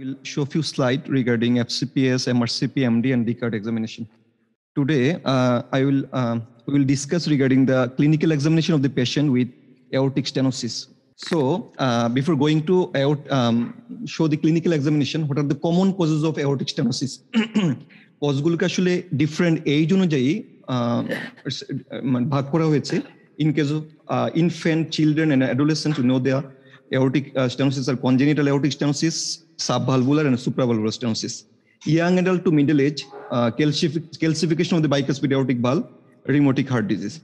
I will show a few slides regarding FCPS, MRCP, M.D. and DCART examination. Today, uh, I will um, we will discuss regarding the clinical examination of the patient with aortic stenosis. So, uh, before going to aort, um, show the clinical examination, what are the common causes of aortic stenosis? Cause আসলে different age অনুযায়ী uh, uh, ভাগ In case of infant, children and adolescent, and know no aortic uh, stenosis are congenital aortic stenosis, subvalvular and supravalvular stenosis. Young adult to middle age, uh, calcific calcification of the bicuspid aortic valve, rheumatic heart disease.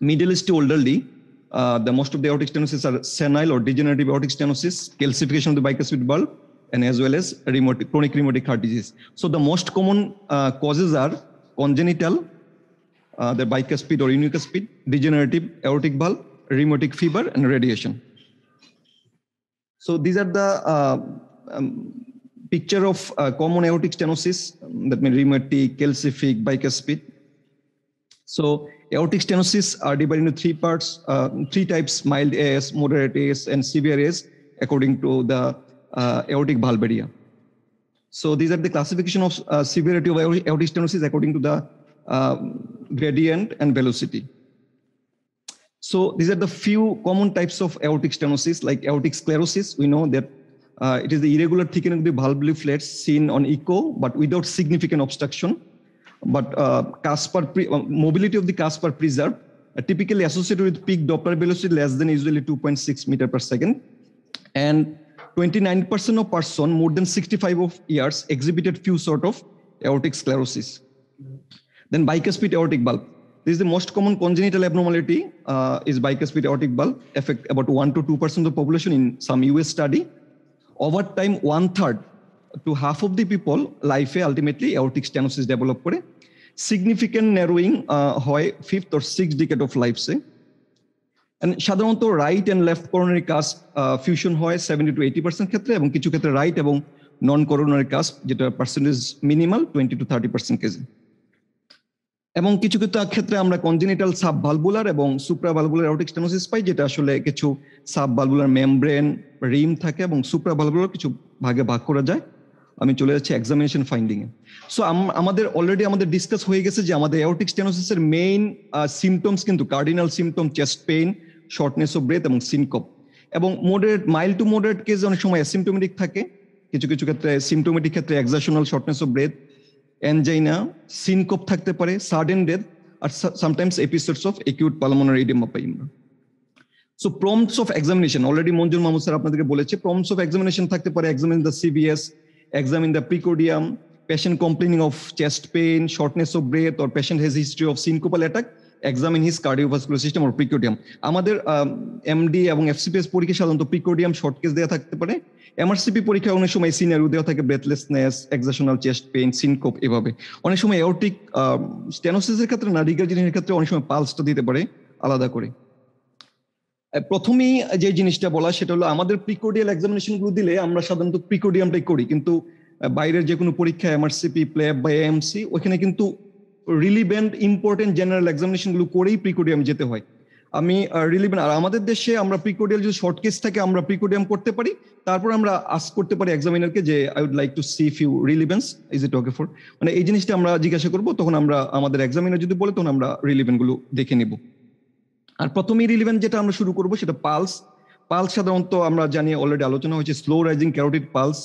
Middle age to elderly, uh, the most of the aortic stenosis are senile or degenerative aortic stenosis, calcification of the bicuspid valve, and as well as rheumatic, chronic rheumatic heart disease. So the most common uh, causes are congenital, uh, the bicuspid or unicuspid, degenerative aortic valve, rheumatic fever, and radiation. So these are the uh, um, picture of uh, common aortic stenosis, um, that means rheumatic, calcific, bicuspid. So aortic stenosis are divided into three parts, uh, three types, mild AS, moderate AS, and severe AS, according to the uh, aortic valve So these are the classification of uh, severity of aortic stenosis according to the uh, gradient and velocity. So these are the few common types of aortic stenosis, like aortic sclerosis. We know that uh, it is the irregular thickening of the valvular flats seen on echo, but without significant obstruction. But uh, pre, uh, mobility of the Casper preserve, uh, typically associated with peak Doppler velocity less than usually 2.6 meter per second. And 29% of person more than 65 of years exhibited few sort of aortic sclerosis. Then bicuspid aortic bulb This is the most common congenital abnormality uh, is bicuspid aortic bulb, affect about 1 to 2% of the population in some US study. Over time, one third to half of the people life ultimately aortic stenosis develop করে significant narrowing হয় fifth or six decade of লাইফসে সাধারণত right and left coronary cusp fusion হয় seventy to eighty percent ক্ষেত্রে এবং কিছু ক্ষেত্রে right এবং নন করোনারি কাজ যেটা percentage minimal twenty to thirty percent কেজি এবং কিছু কিছু ক্ষেত্রে আমরা কনজিনেটাল সাব এবং সুপ্রাভালবুলার অটিক স্টেনোসিস পাই যেটা আসলে কিছু সাব মেমব্রেন রিম থাকে এবং সুপ্রাভালবুলার কিছু ভাগে ভাগ করা যায় আমি চলে যাচ্ছি এক্সামিনেশন ফাইন্ডিং এ সো আমাদের অলরেডি আমাদের ডিসকাস হয়ে গেছে যে আমাদের অ্যাওটিক স্টেনোসিসের মেইন সিমটমস কিন্তু cardinal symptom chest pain shortness of breath এবং সিনকপ এবং moderate mild to moderate case অনেক সময় অ্যাসিমটোমেটিক থাকে কিছু কিছু ক্ষেত্রে সিমটোমেটিক ক্ষেত্রে exertional shortness of breath angina syncope থাকতে পারে সাডেন ডেথ আর sometimes episodes of acute pulmonary oedema পাই আমরা so prompts of examination already Manjur Mahmud sir আপনাদেরকে বলেছে প্রমস অফ এক্সামিনেশন থাকতে পারে এক্সামিন দ্য সিবিএস examine the precordium patient complaining of chest pain shortness of breath or patient has history of syncopal attack examine his cardiovascular system or precordium আমাদের MD এবং FCPS পরীক্ষা সাধারণত প্রিকোডিয়াম শর্টকেস দেওয়া থাকতে পারে এমআরসিপি পরীক্ষা অনেক সময় সিনিয়র দেওয়া থাকে breathlessness exertional chest pain syncope এভাবে অনেক সময় এওটিক স্টেনোসিসের ক্ষেত্রে নারিকাল জিনের ক্ষেত্রে অনেক সময় পালসটা দিতে পারে আলাদা করে প্রথমেই যে জিনিসটা বলা সেটা হলো আমাদের প্রিকোডিয়াল এক্সামিনেশন গুলো দিলে আমরা সাধারণত প্রিকোডিয়ামটাই করি কিন্তু বাইরের যে কোনো পরীক্ষা এমআরসিপি প্লে বা এএমসি ওখানে কিন্তু রিলিভেন্ট ইম্পর্টেন্ট জেনারেল এক্সামিনেশনগুলো করেই প্রিকোডিয়াম যেতে হয় আমি রিলিভেন্ট আর আমাদের দেশে আমরা প্রিকোডিয়াল যদি শর্ট কেস থাকে আমরা প্রিকোডিয়াম করতে পারি তারপর আমরা আস করতে পারি এক্সামিনারকে যে I would like to see few relevance is it okay for মানে এই জিনিসটা আমরা জিজ্ঞাসা করব তখন আমরা আমাদের এক্সামিনার যদি বলে তখন আমরা রিলিভেন্টগুলো দেখে নেব আর প্রথমেই রিলিভেন্ট যেটা আমরা শুরু করব সেটা পালস পালস সাধারণত আমরা জানি অলরেডি আলোচনা হয়েছে slow rising carotid pulse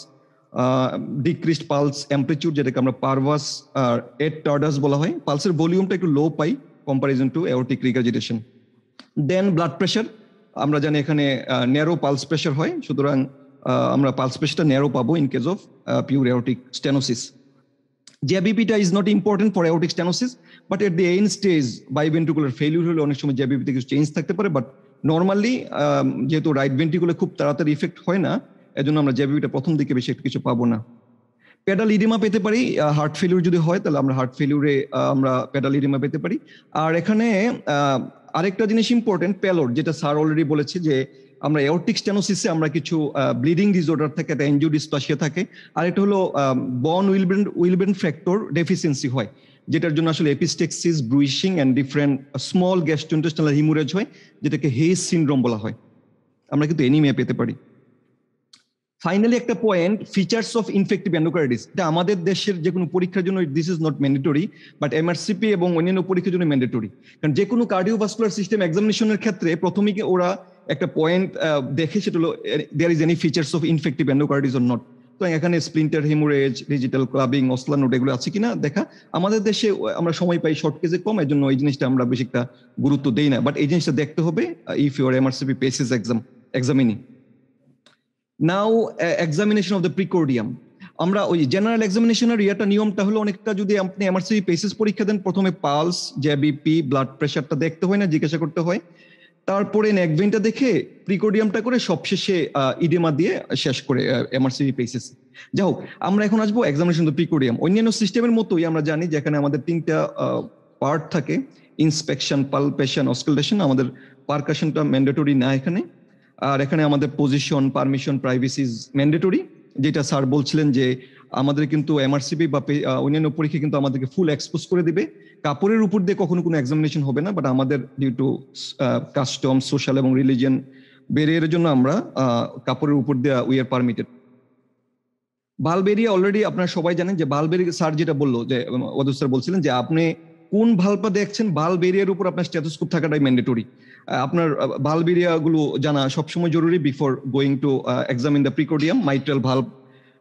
decreased pulse amplitude যেটাকে আমরা পারভাস আর এড টার্ডাস বলা হয় পালসের ভলিউমটা একটু লো পাই comparison to aortic regurgitation then blood pressure আমরা জানি এখানে ন্যারো পালস প্রেশার হয় সুতরাং আমরা পালস প্রেশারটা ন্যারো পাবো in case of pure aortic stenosis জ্যাবিপিটা is not important for aortic stenosis but at the end stage biventricular failure হলে অনেক সময় জ্যাবিপিতে কিছু চেঞ্জ থাকতে পারে বাট নর্মালি যেহেতু রাইট ভেন্ট্রিকুলে খুব তাড়াতাড়ি ইফেক্ট হয় না এজন্য আমরা জেবিবিটা প্রথম দিকে বেশি একটু কিছু পাবো না প্যাডাল ইডিমা পেতে পারি হার্ট ফেলিউর যদি হয় তাহলে আমরা হার্ট ফেলিউরে আমরা প্যাডাল ইডিমা পেতে পারি আর এখানে আরেকটা জিনিস ইম্পর্টেন্ট প্যালোর যেটা স্যার অলরেডি বলেছে যে আমরা এওরটিক স্টেনোসিসে আমরা কিছু ব্লিডিং ডিসঅর্ডার থাকে একটা এনজিও ডিসপ্লাসিয়া থাকে আর এটা হলো বন উইলব্রেন উইলবেন ফ্যাক্টর ডেফিসিয়েন্সি হয় যেটার জন্য আসলে epistaxis bruising and different small gastrointestinal haemorrhage হয় যেটাকে হেস সিনড্রোম বলা হয় আমরা কিন্তু এনিমিয়া পেতে পারি ফাইনালি একটা point features of infective endocarditis এটা আমাদের দেশের যে কোনো পরীক্ষার জন্য this is not mandatory but MRCP এবং অন্যান্য পরীক্ষার জন্য ম্যান্ডেটরি কারণ যে কোনো কার্ডিওভাস্কুলার সিস্টেম এক্সামিনেশনের ক্ষেত্রে প্রথমেই ওরা একটা পয়েন্ট দেখে সেটা হলো there is any features of infective endocarditis or not তো এখানে splinter haemorrhage digital clubbing note এগুলো আছে কিনা দেখা আমাদের দেশে আমরা সময় পাই শর্ট কেজে কম এই জন্য এই জিনিসটা আমরা বেশি একটা গুরুত্ব দেই না বাট এই জিনিসটা দেখতে হবে if your MRCP passes exam examinee now examination of the precordium আমরা ওই জেনারেল এক্সামিনেশনের ইয়েটা নিয়মটা হলো অনেকটা যদি আপনি এমার্সি পেসিস পরীক্ষা দেন প্রথমে পালস জ্যাবিপি ব্লাড প্রেশারটা দেখতে হয় না জিজ্ঞাসা করতে হয় তারপরে নেকভেনটা দেখে প্রিকোডিয়ামটা করে সবশেষে ইডেমা দিয়ে শেষ করে এমআরসি পেসিস যাই হোক আমরা এখন আসবো এক্সামিনেশন দ্য প্রিকোডিয়াম অন্যান্য সিস্টেমের মতোই আমরা জানি যেখানে আমাদের তিনটা পার্ট থাকে ইন্সপেকশন পালপেশন অস্কুলেশন আমাদের পারকাশনটা ম্যান্ডেটরি না এখানে আর এখানে আমাদের পজিশন পারমিশন প্রাইভেসি ম্যান্ডেটরি যেটা স্যার বলছিলেন যে আমাদের কিন্তু এমআরসিবি বা অন্যান্য পরীক্ষা কিন্তু আমাদেরকে ফুল এক্সপোজ করে দিবে কাপড়ের উপর দিয়ে কখনো কোনো এক্সামিনেশন হবে না বাট আমাদের ডিউ টু কাস্টম সোশ্যাল এবং রিলিজিয়ান ব্যারিয়ারের জন্য আমরা কাপড়ের উপর দিয়ে উই আর পারমিটেড বালবেরিয়া অলরেডি আপনারা সবাই জানেন যে বালবেরি স্যার যেটা বললো যে স্যার বলছিলেন যে আপনি কোন ভালপা দেখছেন বালবেরিয়ার উপর আপনার স্ট্যাটাস্কোপ থাকাটাই ম্যান্ডেটরি আপনার ভালবিরিয়াগুলো জানা সবসময় জরুরি before going to in the precordium mitral valve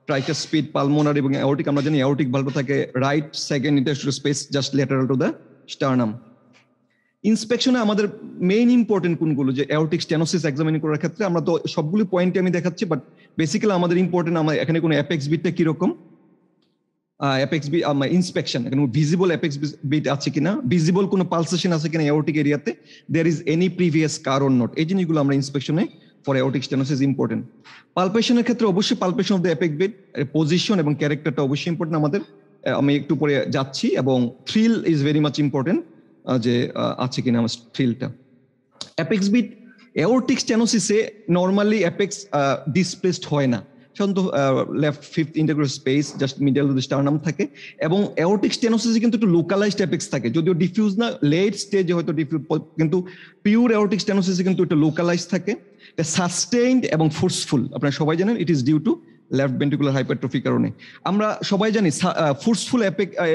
tricuspid pulmonary এবং অ্যাওটিক আমরা জানি অ্যাওটিক ভাল্ব থাকে right second intercostal space just lateral to the sternum ইন্সপেকশনে আমাদের মেইন ইম্পর্টেন্ট কোনগুলো যে অ্যাওটিক স্টেনোসিস এক্সামিন করার ক্ষেত্রে আমরা তো সবগুলো পয়েন্টে আমি দেখাচ্ছি বাট বেসিক্যালি আমাদের ইম্পর্টেন্ট আমার এখানে কোনো অ্যাপেক্স বিটটা কীরকম অ্যাপেক্স বিট আমার ইন্সপেকশন এখানে ভিজিবল অ্যাপেক্স বিট আছে কিনা ভিজিবল কোনো পালসেশন আছে কিনা এওটিক এরিয়াতে there is any previous scar or not এই জিনিসগুলো আমরা ইন্সপেকশনে ফর এওটিক স্টেনোসিস ইম্পর্টেন্ট পালপেশনের ক্ষেত্রে অবশ্যই palpation of the apex beat position এবং ক্যারেক্টারটা অবশ্যই ইম্পর্টেন্ট আমাদের আমি একটু পরে যাচ্ছি এবং thrill is very much important যে আছে কিনা আমার থ্রিলটা অ্যাপেক্স বিট এওটিক স্টেনোসিসে নর্মালি অ্যাপেক্স ডিসপ্লেসড হয় না সাধারণত left fifth intercostal space just medial sternum থাকে এবং অ্যাওটিক স্টেনোসিসে কিন্তু একটু লোকালাইজড অ্যাপেক্স থাকে যদিও ডিফিউজ না লেট স্টেজে হয়তো ডিফিউজ কিন্তু পিওর অ্যাওটিক স্টেনোসিসে কিন্তু একটু লোকালাইজ থাকে সাস্টেইনড এবং ফোর্সফুল আপনারা সবাই জানেন it is due to left ventricular hypertrophy কারণে আমরা সবাই জানি ফোর্সফুল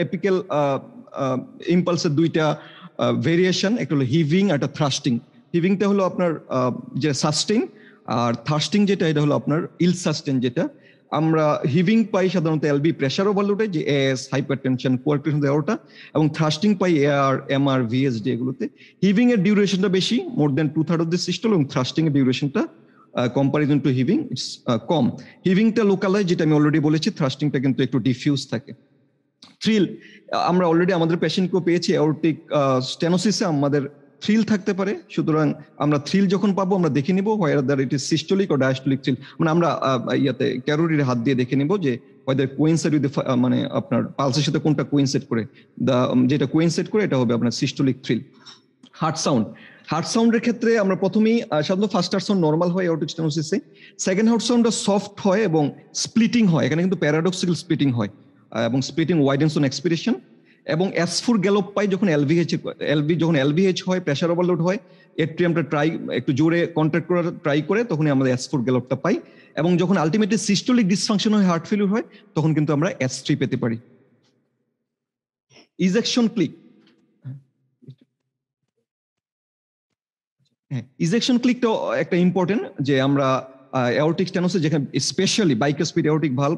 এপিক্যাল ইম্পালসের দুইটা ভেরিয়েশন একটা হলো হিভিং একটা থ্রাস্টিং হিভিংটা হলো আপনার যে সাস্টেইন আর থার্স্টিং যেটা এটা হলো আপনার ইল সাস্টেন যেটা আমরা হিভিং পাই সাধারণত এলবি প্রেশার ওভারলোডে যে এস হাইপার টেনশন কোয়ার্টেশন দেওয়াটা এবং থ্রাস্টিং পাই এআর এমআর ভিএসডি এগুলোতে হিভিং এর ডিউরেশনটা বেশি more than two third of the systole এবং থ্রাস্টিং এর ডিউরেশনটা কম্পারিজন টু হিভিং ইটস কম হিভিংটা লোকালাইজ যেটা আমি অলরেডি বলেছি থ্রাস্টিংটা কিন্তু একটু ডিফিউজ থাকে থ্রিল আমরা অলরেডি আমাদের পেশেন্টকেও পেয়েছি অর্টিক স্টেনোসিসে আমাদের থ্রিল থাকতে পারে সুতরাং আমরা থ্রিল যখন পাবো আমরা দেখে নিবো হোয়ার ইট ইস সিস্টোলিক ও ডায়াস্টোলিক থ্রিল মানে আমরা ইয়াতে ক্যারোরির হাত দিয়ে দেখে নিবো যে হয়তো কোয়েনসেট উইথ মানে আপনার পালসের সাথে কোনটা কোয়েন্সেট করে দা যেটা কোয়েন্সেট করে এটা হবে আপনার systolic thrill heart sound heart সাউন্ডের ক্ষেত্রে আমরা প্রথমেই সাধারণত ফার্স্ট হার্ট সাউন্ড নর্মাল হয় অটো স্টেনোসিসে সেকেন্ড হার্ট সাউন্ডটা সফট হয় এবং স্প্লিটিং হয় এখানে কিন্তু প্যারাডক্সিক্যাল স্প্লিটিং হয় এবং স্প্লিটিং ওয়াইডেন্স অন এক্সপিরেশন এবং অ্যাসফুর গ্যালপ পাই যখন এলভিএইচ এলভি যখন এলভিএইচ হয় প্রেশার ওভারলোড হয় এট্রিয়ামটা ট্রাই একটু জোরে কন্ট্রাক্ট করার ট্রাই করে তখন আমরা অ্যাসফুর গ্যালোপটা পাই এবং যখন আলটিমেটলি সিস্টোলিক ডিসফাংশন হয় হার্ট ফেলিউর হয় তখন কিন্তু আমরা অ্যাস থ্রি পেতে পারি ইজেকশন ক্লিক হ্যাঁ ইজেকশন ক্লিকটাও একটা ইম্পর্টেন্ট যে আমরা অ্যাওটিক স্ট্যানোসে যেখানে স্পেশালি স্পিড অ্যাওটিক ভাল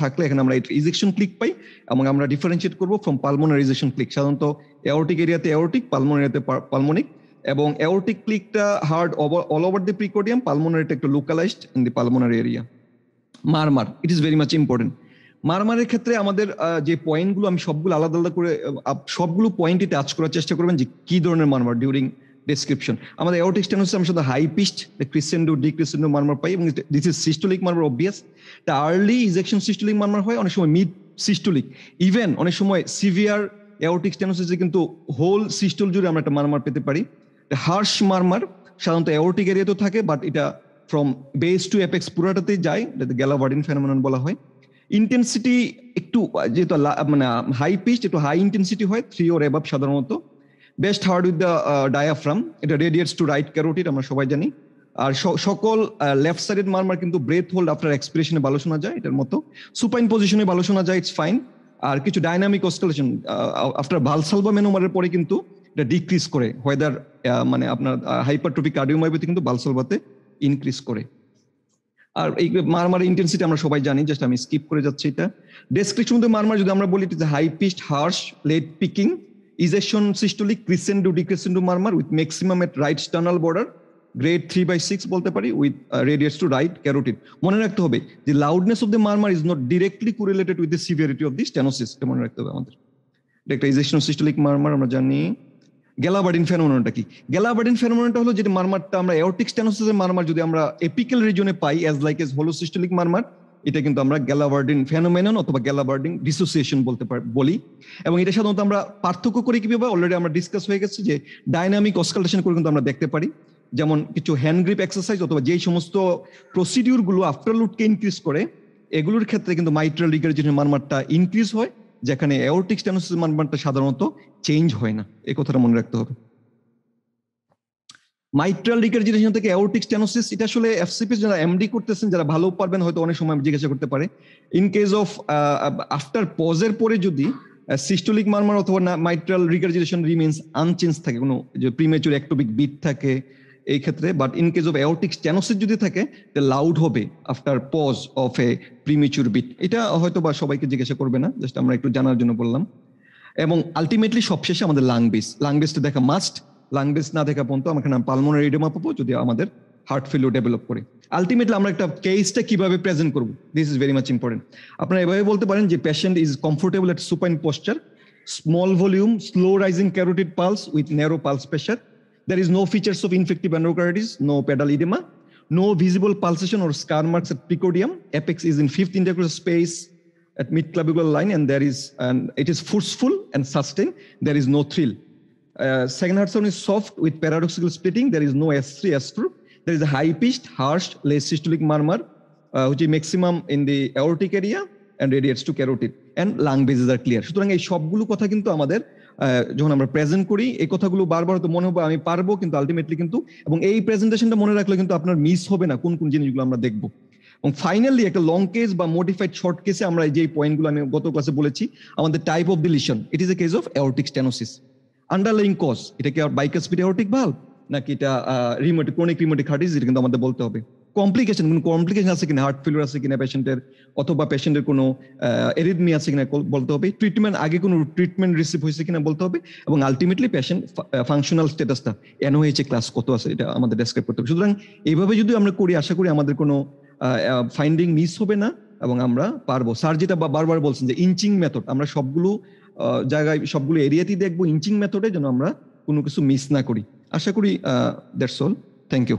থাকলে এখানে আমরা ইজেকশন ক্লিক পাই এবং আমরা ডিফারেন্সিয়েট করব ফ্রম পালমোনারি ইজেকশন ক্লিক সাধারণত অ্যাওটিক এরিয়াতে অ্যাওটিক পালমোনারিতে পালমোনিক এবং অ্যাওটিক ক্লিকটা heard all over the precordium পালমোনারিটা একটু localised in the pulmonary area murmur it is very much important মারমারের ক্ষেত্রে আমাদের যে পয়েন্টগুলো আমি সবগুলো আলাদা আলাদা করে সবগুলো পয়েন্টই টাচ করার চেষ্টা করবেন যে কি ধরনের মারমার ডিউরিং ডিসক্রিপশন আমাদের অটিস্টেন হচ্ছে আমরা হাই পিস্ট ক্রিসেন্ডো ডি ক্রিসেন্ডো মারমার পাই এবং this is systolic murmur obvious তা আর্লি ইজেকশন সিস্টোলিক মারমার হয় অনেক সময় মিড সিস্টোলিক ইভেন অনেক সময় সিভিয়ার এওটিক স্টেনোসিসে কিন্তু হোল সিস্টোল জুড়ে আমরা একটা মারমার পেতে পারি হার্শ মারমার সাধারণত এওটিক এরিয়াতেও থাকে বাট এটা ফ্রম বেস টু অ্যাপেক্স পুরাটাতেই যায় গ্যালাভার্ডিন ফেনোমেনন বলা হয় ইন্টেন্সিটি একটু যেহেতু মানে হাই পিস্ট একটু হাই ইন্টেন্সিটি হয় থ্রি ওর অ্যাবাভ সাধারণত best heard with the diaphragm এটা রেডিয়েটস টু রাইট ক্যারোটিড আমরা সবাই জানি আর সকল লেফট সাইডের মারমার কিন্তু ব্রেথ হোল্ড আফটার এক্সপিরেশনে ভালো শোনা যায় এটার মতো সুপাইন পজিশনে ভালো শোনা যায় ইটস ফাইন আর কিছু ডাইনামিক অস্কালেশন আফটার ভালসাল মেনোমারের পরে কিন্তু এটা ডিক্রিজ করে হোয়েদার মানে আপনার হাইপারট্রপিক কার্ডিওমায়োপ্যাথি কিন্তু বালসলভাতে ইনক্রিজ করে আর এই মারমার ইন্টেন্সিটি আমরা সবাই জানি জাস্ট আমি স্কিপ করে যাচ্ছি এটা ডেসক্রিপশন মধ্যে মারমার যদি আমরা বলি it high pitched harsh late peaking is a shown systolic crescendo decrescendo murmur with maximum at right sternal border grade three by six বলতে পারি with radiation to right carotid মনে রাখতে হবে যে loudness of the murmur is not directly correlated with the severity of the stenosis এটা মনে রাখতে হবে আমাদের এটা একটা সিস্টোলিক মার্মার আমরা জানি গ্যালাবার্ডিন ফেনোমনটা কি গ্যালাবার্ডিন ফেনোমনটা হলো যেটা মার্মারটা আমরা এওটিক স্টেনোসিসের মার্মার যদি আমরা এপিক্যাল রিজনে পাই অ্যাজ লাইক এজ হলো সিস্টোলিক মার্মার এটা কিন্তু আমরা গ্যালাবার্ডিন ফেনোমেনন অথবা গ্যালাবার্ডিন ডিসোসিয়েশন বলতে বলি এবং এটা সাধারণত আমরা পার্থক্য করি কিভাবে অলরেডি আমরা ডিসকাস হয়ে গেছে যে ডাইনামিক অসকালটেশন করে কিন্তু আমরা দেখতে পারি যেমন কিছু হ্যান্ড গ্রিপ এক্সারসাইজ অথবা যেই সমস্ত প্রসিডিউরগুলো আফটারলুটকে ইনক্রিজ করে এগুলোর ক্ষেত্রে কিন্তু মাইট্রাল রিগার্জেশনের মানমারটা ইনক্রিজ হয় যেখানে অ্যাওরটিক স্টেনোসিস মানমাত্রা সাধারণত চেঞ্জ হয় না এ কথাটা মনে রাখতে হবে মাইট্রাল রিকার্জিটেশন থেকে অ্যাওটিক স্টেনোসিস এটা আসলে এফসিপি যারা এমডি করতেছেন যারা ভালো পারবেন হয়তো অনেক সময় জিজ্ঞাসা করতে পারে ইন কেস অফ আফটার পজের পরে যদি সিস্টোলিক মারমার অথবা মাইট্রাল রিকার্জিটেশন রিমেন্স আনচেঞ্জ থাকে কোনো যে প্রিমেচুর একটোপিক বিট থাকে এই ক্ষেত্রে but in case of aortic stenosis যদি থাকে তে লাউড হবে after pause of a premature beat এটা হয়তো বা সবাইকে জিজ্ঞাসা করবে না জাস্ট আমরা একটু জানার জন্য বললাম এবং আলটিমেটলি সবশেষে আমাদের লাং বেস লাং দেখা মাস্ট লাং না দেখা পর্যন্ত আমাকে নাম পালমোনার ইডেমা পাবো যদি আমাদের হার্ট ফেলিও ডেভেলপ করি আলটিমেটলি আমরা একটা কেসটা কিভাবে প্রেজেন্ট করবো this is very much important আপনারা এভাবে বলতে পারেন যে patient is comfortable at supine posture small volume slow rising carotid pulse with narrow pulse pressure there is no features of infective endocarditis no pedal oedema no visible pulsation or scar marks at precordium apex is in fifth intercostal space at mid clavicular line and there is and it is forceful and sustained there is no thrill uh, second heart sound is soft with paradoxical splitting. There is no S3, S2. There is a high pitched, harsh, less systolic murmur, uh, which is maximum in the aortic area and radiates to carotid. And lung bases are clear. সুতরাং এই সবগুলো কথা কিন্তু আমাদের uh, যখন আমরা present করি এই কথাগুলো বারবার তো মনে হবে আমি পারবো কিন্তু আলটিমেটলি কিন্তু এবং এই প্রেজেন্টেশনটা মনে রাখলে কিন্তু আপনার মিস হবে না কোন কোন জিনিসগুলো আমরা দেখবো এবং ফাইনালি একটা লং কেস বা মডিফাইড শর্ট কেসে আমরা যে পয়েন্টগুলো আমি গত ক্লাসে বলেছি আমাদের type of deletion it is a case of aortic stenosis underlying cause এটা কি আর বাইকাস পিটিওটিক ভাল নাকি এটা rheumatic chronic rheumatic heart disease কিন্তু আমাদের বলতে হবে কমপ্লিকেশন কোনো কমপ্লিকেশন আছে কিনা হার্ট ফেলিওর আছে কিনা পেশেন্টের অথবা পেশেন্টের কোনো এরিদমি আছে কিনা বলতে হবে ট্রিটমেন্ট আগে কোনো ট্রিটমেন্ট রিসিভ হয়েছে কিনা বলতে হবে এবং আলটিমেটলি পেশেন্ট ফাংশনাল স্ট্যাটাসটা হয়েছে ক্লাস কত আছে এটা আমাদের ডেসক্রাইব করতে হবে সুতরাং এইভাবে যদি আমরা করি আশা করি আমাদের কোনো ফাইন্ডিং মিস হবে না এবং আমরা পারবো স্যার যেটা বারবার বলছেন যে ইঞ্চিং মেথড আমরা সবগুলো জায়গায় সবগুলো এরিয়াতেই দেখবো ইঞ্চিং মেথডে যেন আমরা কোনো কিছু মিস না করি আশা করি দ্যাটস অল থ্যাংক ইউ